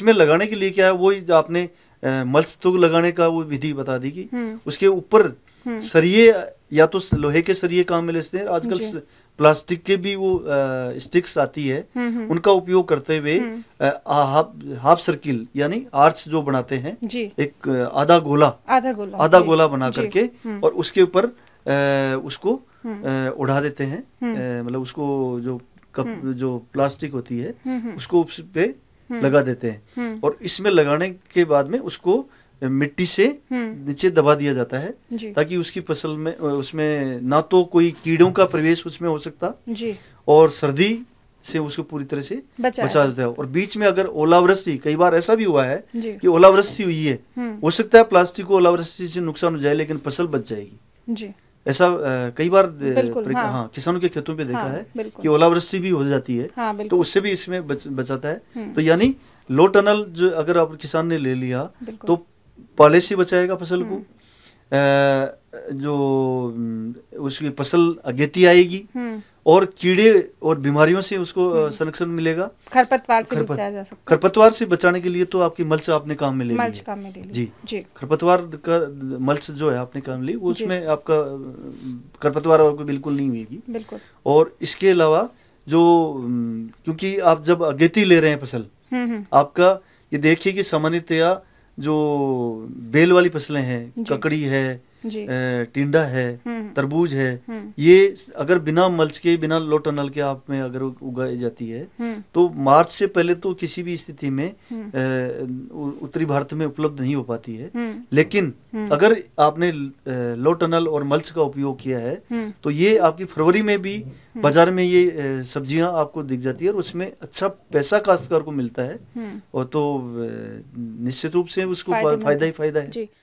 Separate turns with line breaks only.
इसमें लगाने के लिए क्या है वो आपने मल्स तुग लगाने का वो विधि बता दी कि हम्म। उसके ऊपर हम्म। सरिये या तो लोहे के सरिये काम में लेते हैं आजकल प्लास्टिक के भी वो स्टिक्स आती है हम्म, उनका उपयोग करते हुए हाफ सर्किल यानी आर्च जो बनाते हैं एक आधा गोला आधा गोला आधा गोला बना करके और उसके ऊपर उसको उड़ा देते हैं मतलब उसको जो कप जो प्लास्टिक होती है उसको उस पे हम्म। लगा देते हैं हम्म। और इसमें लगाने के बाद में उसको मिट्टी से हम्म। नीचे दबा दिया जाता है ताकि उसकी फसल में उसमें ना तो कोई कीड़ों का प्रवेश उसमें हो सकता और सर्दी से उसको पूरी तरह से बचा देता है और बीच में अगर ओलावृष्टि कई बार ऐसा भी हुआ है कि ओलावृष्टि हुई है हो सकता है प्लास्टिक को ओलावृष्टि से नुकसान हो जाए लेकिन फसल बच जाएगी जी ऐसा कई बार हाँ, हाँ किसानों के खेतों पे देखा हाँ, है कि ओलावृष्टि भी हो जाती है हाँ, तो उससे भी इसमें बच, बचाता है हम्म। तो यानी लो टनल जो अगर आप किसान ने ले लिया तो पाले से बचाएगा फसल को आ, हम्म। जो उसकी फसल अगेती आएगी हम्म। और कीड़े और बीमारियों से उसको हम्म। संरक्षण मिलेगा खरपतवार से बचाया जा सकता खरपतवार से बचाने के लिए तो आपकी मल्च आपने काम में ले मल्च काम में ले जी जी खरपतवार का मल्च जो है आपने काम ली उसमें आपका खरपतवार आपको बिल्कुल नहीं हुएगी बिल्कुल और इसके अलावा जो क्योंकि आप जब अगेती ले रहे हैं फसल हम्म, हम्म। आपका ये देखिए कि सामान्यतया जो बेल वाली फसलें हैं ककड़ी है टिंडा है हम्म। तरबूज है हम्म। ये अगर बिना मल्च के बिना लो टनल के आप में अगर उगाई जाती है हम्म। तो मार्च से पहले तो किसी भी स्थिति में उत्तरी भारत में उपलब्ध नहीं हो पाती है लेकिन अगर आपने लोटनल और मल्च का उपयोग किया है तो ये आपकी फरवरी में भी बाजार में ये सब्जियां आपको दिख जाती है और उसमें अच्छा पैसा काश्तकार को मिलता है और तो निश्चित रूप से उसको फायदा ही फायदा है